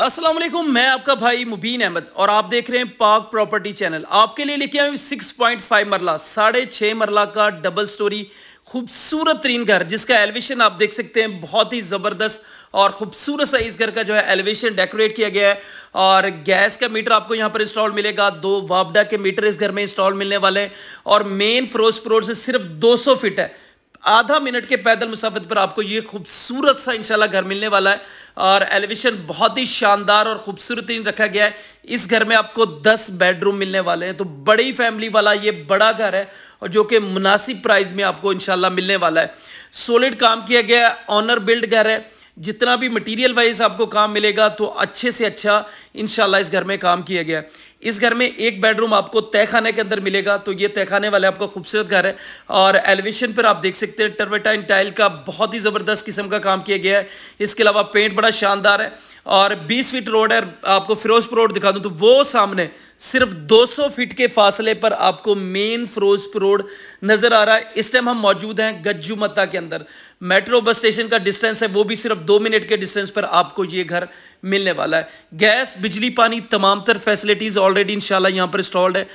अस्सलाम वालेकुम मैं आपका भाई मुबीन अहमद और आप देख रहे हैं पाक प्रॉपर्टी चैनल आपके लिए लेके आए सिक्स पॉइंट फाइव मरला साढ़े छः मरला का डबल स्टोरी खूबसूरत तरीन घर जिसका एलिवेशन आप देख सकते हैं बहुत ही ज़बरदस्त और खूबसूरत सा इस घर का जो है एलिवेशन डेकोरेट किया गया है और गैस का मीटर आपको यहाँ पर इंस्टॉल मिलेगा दो वापडा के मीटर इस घर में इंस्टॉल मिलने वाले हैं और मेन फिरोजपुर से सिर्फ दो फीट है आधा मिनट के पैदल मुसाफत पर आपको ये खूबसूरत सा इंशाल्लाह घर मिलने वाला है और एलिवेशन बहुत ही शानदार और खूबसूरती रखा गया है इस घर में आपको 10 बेडरूम मिलने वाले हैं तो बड़ी फैमिली वाला ये बड़ा घर है और जो कि मुनासिब प्राइस में आपको इनशाला मिलने वाला है सोलिड काम किया गया ऑनर बिल्ड घर है जितना भी मटीरियल वाइज आपको काम मिलेगा तो अच्छे से अच्छा इनशाला इस घर में काम किया गया है इस घर में एक बेडरूम आपको तहखाने के अंदर मिलेगा तो ये तहखाने वाले आपका खूबसूरत घर है और एलिवेशन पर आप देख सकते हैं टर्वेटाइन टाइल का बहुत ही ज़बरदस्त किस्म का काम किया गया है इसके अलावा पेंट बड़ा शानदार है और 20 फीट रोड है आपको फिरोजपुर रोड दिखा दूँ तो वो सामने सिर्फ 200 फीट के फासले पर आपको मेन फिरोजपुर रोड नज़र आ रहा है इस टाइम हम मौजूद हैं गज्जू मत्ता के अंदर मेट्रो बस स्टेशन का डिस्टेंस है वो भी सिर्फ दो मिनट के डिस्टेंस पर आपको ये घर मिलने वाला है गैस बिजली पानी तमाम तर फैसिलिटीज़ ऑलरेडी इन यहाँ पर इंस्टॉल्ड है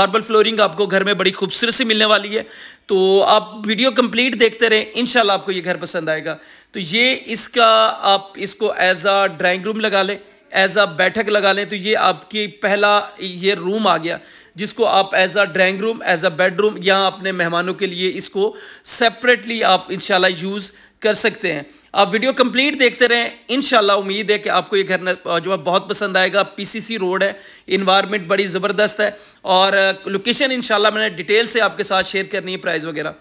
मार्बल फ्लोरिंग आपको घर में बड़ी खूबसूरत सी मिलने वाली है तो आप वीडियो कंप्लीट देखते रहें इन आपको ये घर पसंद आएगा तो ये इसका आप इसको एज आ ड्राइंग रूम लगा लें एज अ बैठक लगा लें तो ये आपकी पहला ये रूम आ गया जिसको आप as a drawing room as a bedroom या अपने मेहमानों के लिए इसको सेपरेटली आप इन यूज़ कर सकते हैं आप वीडियो कंप्लीट देखते रहें इन उम्मीद है कि आपको ये घर जो है बहुत पसंद आएगा पीसीसी रोड है इन्वायरमेंट बड़ी ज़बरदस्त है और लोकेशन uh, इन मैंने डिटेल से आपके साथ शेयर करनी है प्राइस वगैरह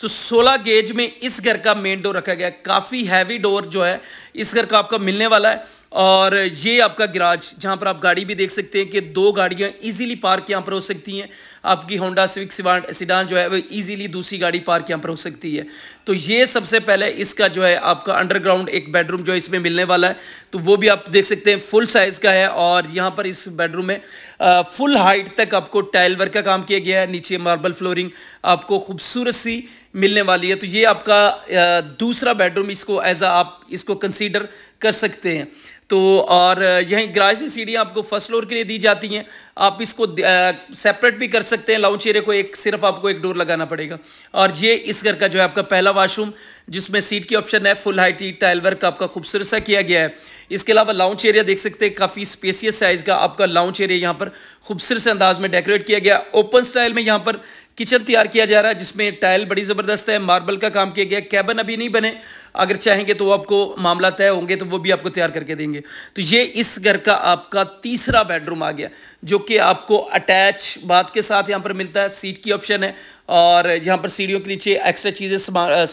तो 16 गेज में इस घर का मेन डोर रखा गया काफ़ी हैवी डोर जो है इस घर का आपका मिलने वाला है और ये आपका गिराज जहाँ पर आप गाड़ी भी देख सकते हैं कि दो गाड़ियाँ इजीली पार्क यहाँ पर हो सकती हैं आपकी होंडा सिविक सिडान जो है वो इजीली दूसरी गाड़ी पार्क यहाँ पर हो सकती है तो ये सबसे पहले इसका जो है आपका अंडरग्राउंड एक बेडरूम जो है इसमें मिलने वाला है तो वो भी आप देख सकते हैं फुल साइज़ का है और यहाँ पर इस बेडरूम में फुल हाइट तक आपको टाइल वर्क का काम किया गया है नीचे मार्बल फ्लोरिंग आपको खूबसूरत सी मिलने वाली है तो ये आपका दूसरा बेडरूम इसको एज आप इसको कंसीडर कर सकते हैं तो और यहीं ग्राइस सीढ़ियाँ आपको फर्स्ट फ्लोर के लिए दी जाती हैं आप इसको सेपरेट भी कर सकते हैं लाउंज एरिया को एक सिर्फ आपको एक डोर लगाना पड़ेगा और ये इस घर का जो है आपका पहला वाशरूम जिसमें सीट की ऑप्शन है फुल हाइटी टाइल वर्क आपका खूबसूरत सा किया गया है इसके अलावा लाउंज एरिया देख सकते हैं काफ़ी स्पेसियस साइज़ का आपका लाउंज एरिया यहाँ पर खूबसूरत से अंदाज में डेकोरेट किया गया ओपन स्टाइल में यहाँ पर किचन तैयार किया जा रहा है जिसमें टाइल बड़ी ज़बरदस्त है मार्बल का काम किया गया कैबन अभी नहीं बने अगर चाहेंगे तो वो आपको मामला तय होंगे तो वो भी आपको तैयार करके देंगे तो ये इस घर का आपका तीसरा बेडरूम आ गया जो कि आपको अटैच बात के साथ यहाँ पर मिलता है सीट की ऑप्शन है और यहाँ पर सीढ़ियों के नीचे एक्स्ट्रा चीज़ें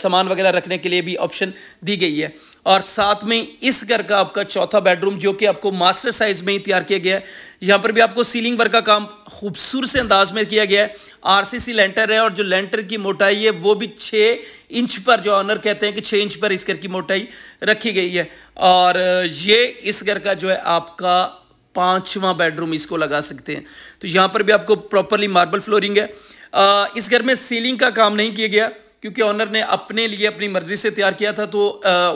सामान वगैरह रखने के लिए भी ऑप्शन दी गई है और साथ में इस घर का आपका चौथा बेडरूम जो कि आपको मास्टर साइज में ही तैयार किया गया है यहाँ पर भी आपको सीलिंग वर्क का काम खूबसूरत से अंदाज में किया गया है आरसीसी लेंटर है और जो लेंटर की मोटाई है वो भी छः इंच पर जो ऑनर कहते हैं कि छः इंच पर इस घर की मोटाई रखी गई है और ये इस घर का जो है आपका पाँचवा बेडरूम इसको लगा सकते हैं तो यहाँ पर भी आपको प्रॉपरली मार्बल फ्लोरिंग है इस घर में सीलिंग का काम नहीं किया गया क्योंकि ऑनर ने अपने लिए अपनी मर्जी से तैयार किया था तो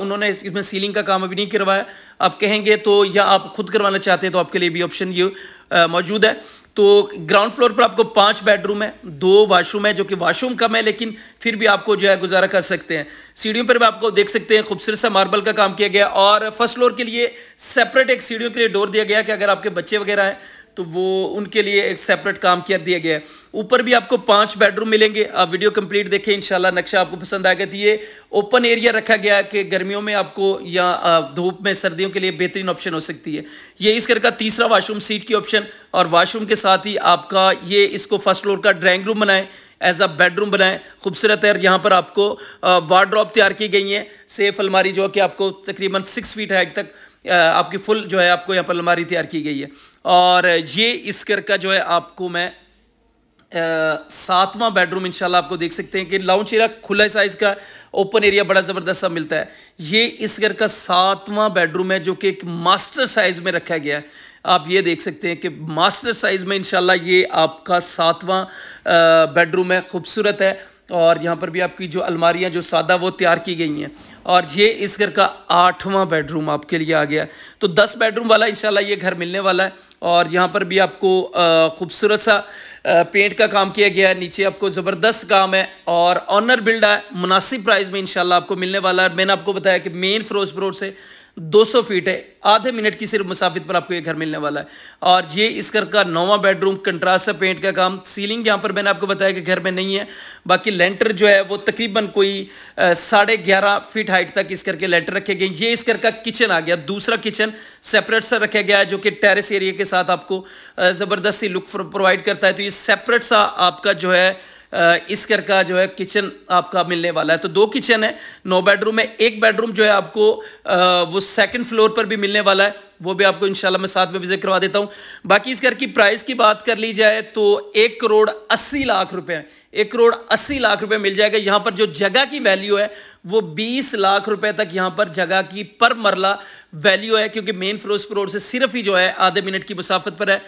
उन्होंने इसमें सीलिंग का काम अभी नहीं करवाया आप कहेंगे तो या आप खुद करवाना चाहते हैं तो आपके लिए भी ऑप्शन ये मौजूद है तो ग्राउंड फ्लोर पर आपको पांच बेडरूम है दो वाशरूम है जो कि वाशरूम कम है लेकिन फिर भी आपको जो है गुजारा कर सकते हैं सीढ़ियों पर भी आपको देख सकते हैं खूबसूरत सा मार्बल का काम किया गया और फर्स्ट फ्लोर के लिए सेपरेट एक सीढ़ियों के लिए डोर दिया गया कि अगर आपके बच्चे वगैरह हैं तो वो उनके लिए एक सेपरेट काम किया दिया गया है ऊपर भी आपको पांच बेडरूम मिलेंगे आप वीडियो कंप्लीट देखें इंशाल्लाह नक्शा आपको पसंद आएगा तो ये ओपन एरिया रखा गया है कि गर्मियों में आपको या धूप में सर्दियों के लिए बेहतरीन ऑप्शन हो सकती है ये इस घर का तीसरा वाशरूम सीट की ऑप्शन और वाशरूम के साथ ही आपका ये इसको फर्स्ट फ्लोर का ड्राइंग रूम बनाएं एज अ बेडरूम बनाएं खूबसूरत है और यहाँ पर आपको वार्ड्रॉप तैयार की गई हैं सेफ अलमारी जो कि आपको तकरीबन सिक्स फीट हाइट तक आपकी फुल जो है आपको यहाँ पर अलमारी तैयार की गई है और ये इस घर का जो है आपको मैं सातवां बेडरूम इंशाल्लाह आपको देख सकते हैं कि लाउंज एरिया खुला साइज़ का ओपन एरिया बड़ा ज़बरदस्त सा मिलता है ये इस घर का सातवां बेडरूम है जो कि एक मास्टर साइज़ में रखा गया है आप ये देख सकते हैं कि मास्टर साइज़ में इनशाला ये आपका सातवां बेडरूम है खूबसूरत है और यहाँ पर भी आपकी जो अलमारियाँ जो सादा वो तैयार की गई हैं और ये इस घर का आठवां बेडरूम आपके लिए आ गया तो दस बेडरूम वाला इंशाल्लाह ये घर मिलने वाला है और यहाँ पर भी आपको खूबसूरत सा पेंट का काम किया गया है नीचे आपको ज़बरदस्त काम है और ऑनर बिल्ड है मुनासिब प्राइस में इंशाल्लाह आपको मिलने वाला है मैंने आपको बताया कि मेन फ़िरोज़पुर से 200 फीट है आधे मिनट की सिर्फ मुसाफिर पर आपको ये घर मिलने वाला है और ये इस घर का नौवा बेडरूम कंट्रास्ट पेंट का काम सीलिंग यहाँ पर मैंने आपको बताया कि घर में नहीं है बाकी लेंटर जो है वो तकरीबन कोई साढ़े ग्यारह फीट हाइट तक इस घर के लेंटर रखे गए ये इस घर का किचन आ गया दूसरा किचन सेपरेट सा रखा गया है जो कि टेरिस एरिया के साथ आपको जबरदस्ती लुक प्रोवाइड करता है तो ये सेपरेट सा आपका जो है इस कर का जो है किचन आपका मिलने वाला है तो दो किचन है नौ बेडरूम है एक बेडरूम जो है आपको वो सेकंड फ्लोर पर भी मिलने वाला है वो भी आपको इंशाल्लाह मैं साथ में विजिट करवा देता हूँ बाकी इस घर की प्राइस की बात कर ली जाए तो एक करोड़ अस्सी लाख रुपए एक करोड़ अस्सी लाख रुपए मिल जाएगा यहाँ पर जो जगह की वैल्यू है वो बीस लाख रुपए तक यहाँ पर जगह की पर मरला वैल्यू है क्योंकि मेन फिरोजपुर रोड से सिर्फ ही जो है आधे मिनट की मुसाफत पर है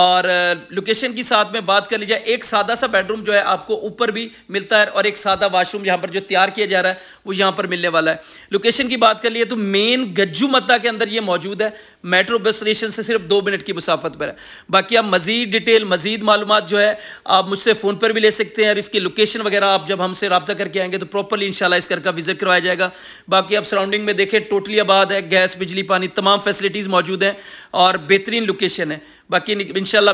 और लोकेशन uh, की साथ में बात कर ली जाए एक सादा सा बेडरूम जो है आपको ऊपर भी मिलता है और एक सादा वाशरूम यहाँ पर जो तैयार किया जा रहा है वो यहाँ पर मिलने वाला है लोकेशन की बात कर लिए तो मेन गज्जू मत्ता के अंदर ये मौजूद है मेट्रो बस स्टेशन से सिर्फ दो मिनट की मुसाफत पर है बाकी आप मज़ीद डिटेल मज़ीद मालूम जो है आप मुझसे फ़ोन पर भी ले सकते हैं और इसकी लोकेशन वगैरह आप जब हमसे रबा करके आएंगे तो प्रॉपरली इन इस घर का विज़िट करवाया जाएगा बाकी आप सराउंडिंग में देखें टोटली आबाद है गैस बिजली पानी तमाम फैसिलिटीज़ मौजूद हैं और बेहतरीन लोकेशन है बाकी इन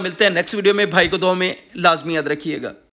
मिलते हैं नेक्स्ट वीडियो में भाई को दो में लाजमी याद रखिएगा